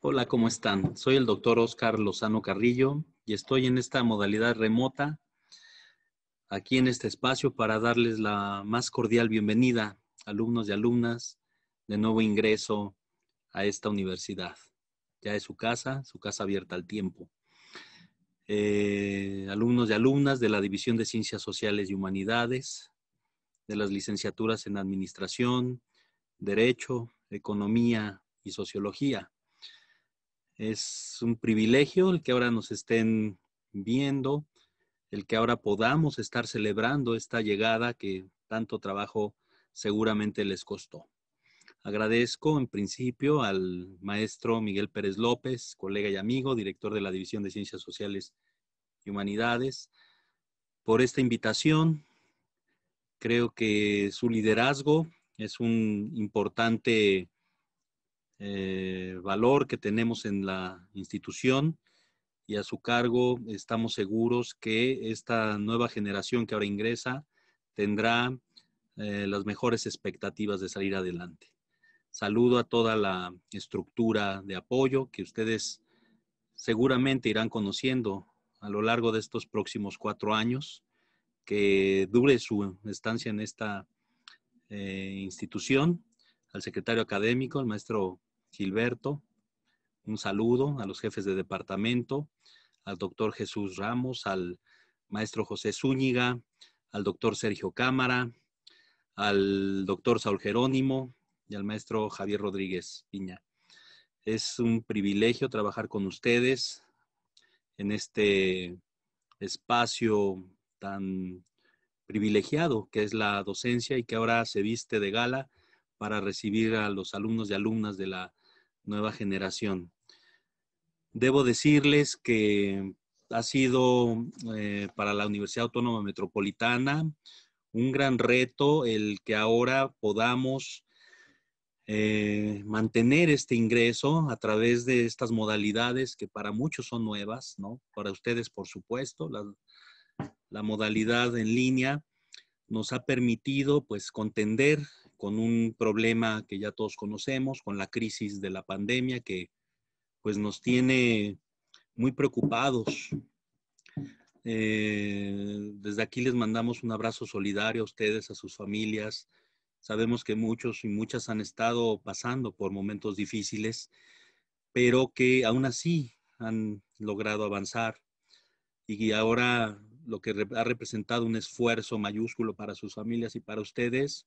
Hola, ¿cómo están? Soy el doctor Oscar Lozano Carrillo y estoy en esta modalidad remota aquí en este espacio para darles la más cordial bienvenida, alumnos y alumnas de nuevo ingreso a esta universidad. Ya es su casa, su casa abierta al tiempo. Eh, alumnos y alumnas de la División de Ciencias Sociales y Humanidades, de las licenciaturas en Administración, Derecho, Economía y Sociología. Es un privilegio el que ahora nos estén viendo, el que ahora podamos estar celebrando esta llegada que tanto trabajo seguramente les costó. Agradezco en principio al maestro Miguel Pérez López, colega y amigo, director de la División de Ciencias Sociales y Humanidades, por esta invitación. Creo que su liderazgo es un importante eh, valor que tenemos en la institución y a su cargo estamos seguros que esta nueva generación que ahora ingresa tendrá eh, las mejores expectativas de salir adelante. Saludo a toda la estructura de apoyo que ustedes seguramente irán conociendo a lo largo de estos próximos cuatro años que dure su estancia en esta eh, institución, al secretario académico, al maestro Gilberto, un saludo a los jefes de departamento, al doctor Jesús Ramos, al maestro José Zúñiga, al doctor Sergio Cámara, al doctor Saul Jerónimo y al maestro Javier Rodríguez Piña. Es un privilegio trabajar con ustedes en este espacio tan privilegiado que es la docencia y que ahora se viste de gala para recibir a los alumnos y alumnas de la nueva generación. Debo decirles que ha sido eh, para la Universidad Autónoma Metropolitana un gran reto el que ahora podamos eh, mantener este ingreso a través de estas modalidades que para muchos son nuevas, ¿no? Para ustedes, por supuesto, la, la modalidad en línea nos ha permitido pues contender con un problema que ya todos conocemos, con la crisis de la pandemia que pues nos tiene muy preocupados. Eh, desde aquí les mandamos un abrazo solidario a ustedes, a sus familias. Sabemos que muchos y muchas han estado pasando por momentos difíciles, pero que aún así han logrado avanzar y ahora lo que ha representado un esfuerzo mayúsculo para sus familias y para ustedes,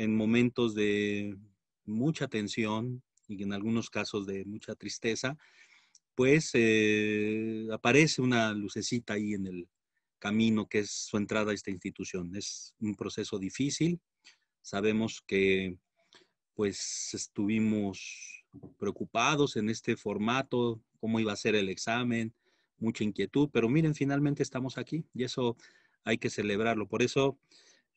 en momentos de mucha tensión y en algunos casos de mucha tristeza, pues eh, aparece una lucecita ahí en el camino que es su entrada a esta institución. Es un proceso difícil. Sabemos que pues estuvimos preocupados en este formato, cómo iba a ser el examen, mucha inquietud, pero miren, finalmente estamos aquí y eso hay que celebrarlo. Por eso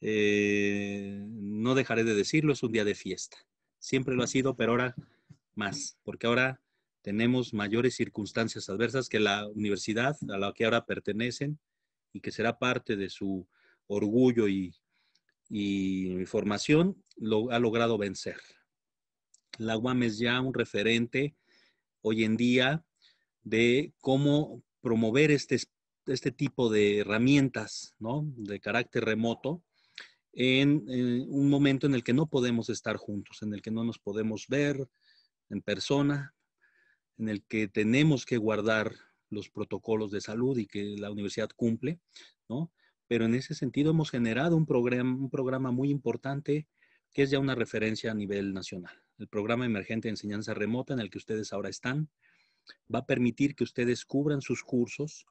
eh, no dejaré de decirlo, es un día de fiesta. Siempre lo ha sido, pero ahora más, porque ahora tenemos mayores circunstancias adversas que la universidad a la que ahora pertenecen y que será parte de su orgullo y, y formación, lo ha logrado vencer. La UAM es ya un referente hoy en día de cómo promover este, este tipo de herramientas de carácter remoto en, eh, un momento en el que no podemos estar juntos, en el que no nos podemos ver en persona, en el que tenemos que guardar los protocolos de salud y que la universidad cumple, ¿no? Pero en ese sentido hemos generado un programa, un programa muy importante que es ya una referencia a nivel nacional. El programa emergente de enseñanza remota en el que ustedes ahora están va a permitir que ustedes cubran sus cursos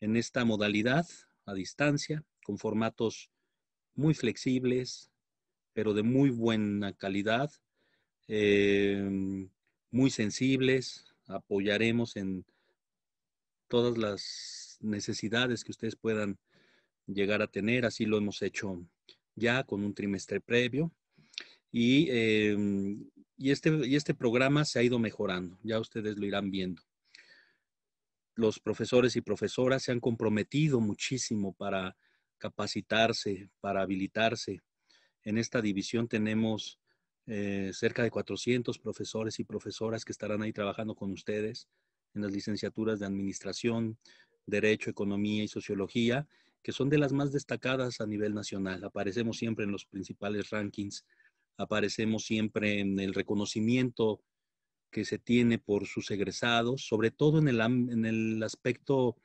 en esta modalidad a distancia, con formatos muy flexibles, pero de muy buena calidad, em, muy sensibles. Apoyaremos en todas las necesidades que ustedes puedan llegar a tener. Así lo hemos hecho ya con un trimestre previo. Y, em, este, y este programa se ha ido mejorando, ya ustedes lo irán viendo. Los profesores y profesoras se han comprometido muchísimo para capacitarse, para habilitarse. En esta división tenemos eh, cerca de 400 profesores y profesoras que estarán ahí trabajando con ustedes en las licenciaturas de Administración, Derecho, Economía y Sociología, que son de las más destacadas a nivel nacional. Aparecemos siempre en los principales rankings, aparecemos siempre en el reconocimiento que se tiene por sus egresados, sobre todo en el, en el aspecto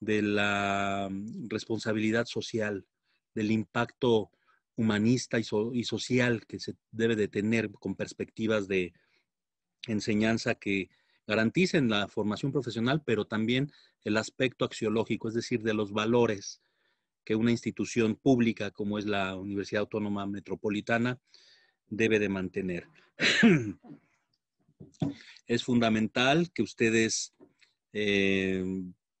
de la mm, responsabilidad social, del impacto humanista y, social que se debe de tener con perspectivas de enseñanza que garanticen la formación profesional, pero también el aspecto axiológico, es decir, de los valores que una institución pública como es la Universidad Autónoma Metropolitana debe de mantener. es fundamental que ustedes eh,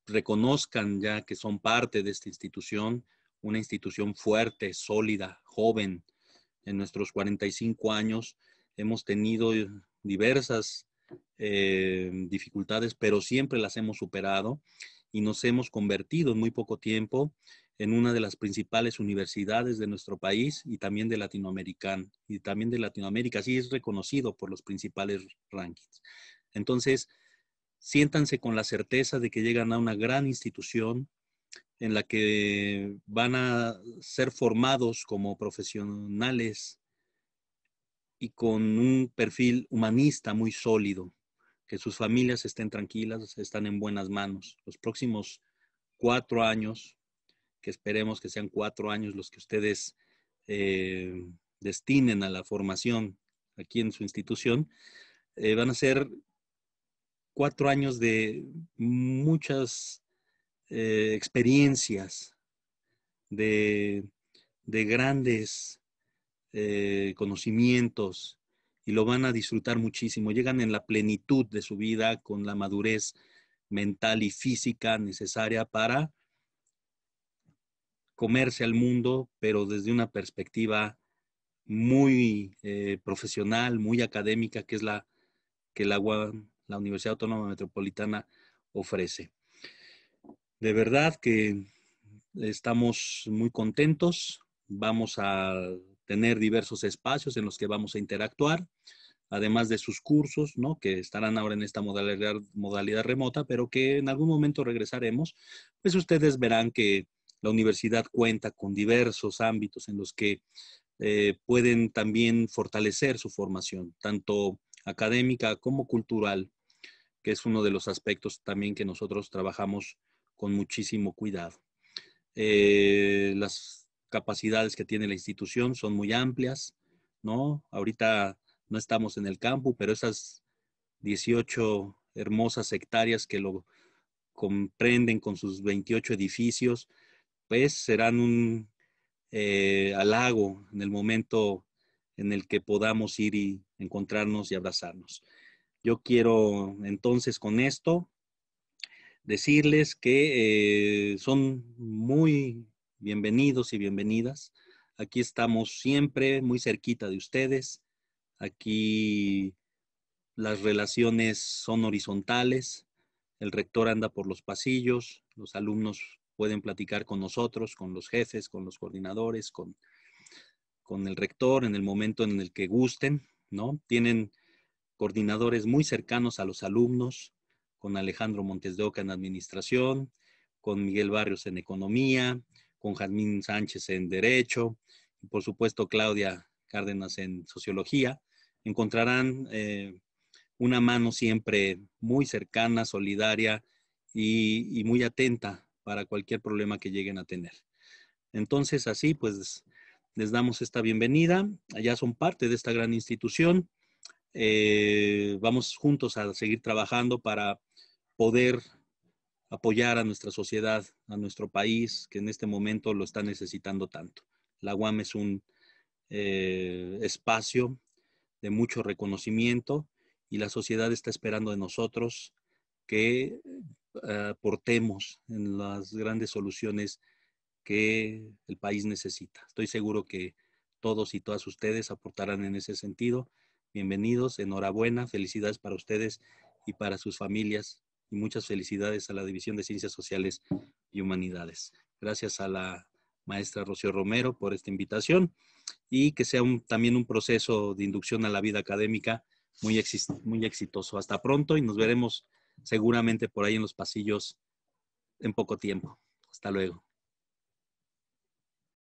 reconozcan ya que son parte de esta institución, una institución fuerte, sólida, joven. En nuestros 45 años hemos tenido diversas eh, dificultades, pero siempre las hemos superado y nos hemos convertido en muy poco tiempo en una de las principales universidades de nuestro país y también de Latinoamérica, y también de Latinoamérica, sí es reconocido por los principales rankings. Entonces, siéntanse con la certeza de que llegan a una gran institución en la que van a ser formados como profesionales y con un perfil humanista muy sólido, que sus familias estén tranquilas, están en buenas manos. Los próximos cuatro años, que esperemos que sean cuatro años los que ustedes eh, destinen a la formación aquí en su institución, eh, van a ser cuatro años de muchas eh, experiencias, de, grandes eh, conocimientos y lo van a disfrutar muchísimo. Llegan en la plenitud de su vida con la madurez mental y física necesaria para comerse al mundo, pero desde una perspectiva muy eh, profesional, muy académica, que es la que el agua la Universidad Autónoma Metropolitana ofrece. De verdad que estamos muy contentos, vamos a tener diversos espacios en los que vamos a interactuar, además de sus cursos, que estarán ahora en esta modalidad, modalidad remota, pero que en algún momento regresaremos, pues ustedes verán que la universidad cuenta con diversos ámbitos en los que eh, pueden también fortalecer su formación, tanto académica como cultural que es uno de los aspectos también que nosotros trabajamos con muchísimo cuidado. Eh, las capacidades que tiene la institución son muy amplias, ¿no? Ahorita no estamos en el campo, pero esas 18 hermosas hectáreas que lo comprenden con sus 28 edificios, pues serán un eh, halago en el momento en el que podamos ir y encontrarnos y abrazarnos. Yo quiero entonces con esto decirles que eh, son muy bienvenidos y bienvenidas. Aquí estamos siempre muy cerquita de ustedes. Aquí las relaciones son horizontales. El rector anda por los pasillos, los alumnos pueden platicar con nosotros, con los jefes, con los coordinadores, con, con el rector en el momento en el que gusten, ¿no? Tienen coordinadores muy cercanos a los alumnos, con Alejandro Montes de Oca en Administración, con Miguel Barrios en Economía, con Jazmín Sánchez en Derecho, y por supuesto Claudia Cárdenas en Sociología. Encontrarán eh, una mano siempre muy cercana, solidaria y, y muy atenta para cualquier problema que lleguen a tener. Entonces, así pues, les damos esta bienvenida. Allá son parte de esta gran institución eh, vamos juntos a seguir trabajando para poder apoyar a nuestra sociedad, a nuestro país, que en este momento lo está necesitando tanto. La UAM es un eh, espacio de mucho reconocimiento y la sociedad está esperando de nosotros que eh, aportemos en las grandes soluciones que el país necesita. Estoy seguro que todos y todas ustedes aportarán en ese sentido bienvenidos, enhorabuena, felicidades para ustedes y para sus familias y muchas felicidades a la División de Ciencias Sociales y Humanidades. Gracias a la maestra Rocío Romero por esta invitación y que sea también un proceso de inducción a la vida académica muy exitoso. Hasta pronto y nos veremos seguramente por ahí en los pasillos en poco tiempo. Hasta luego.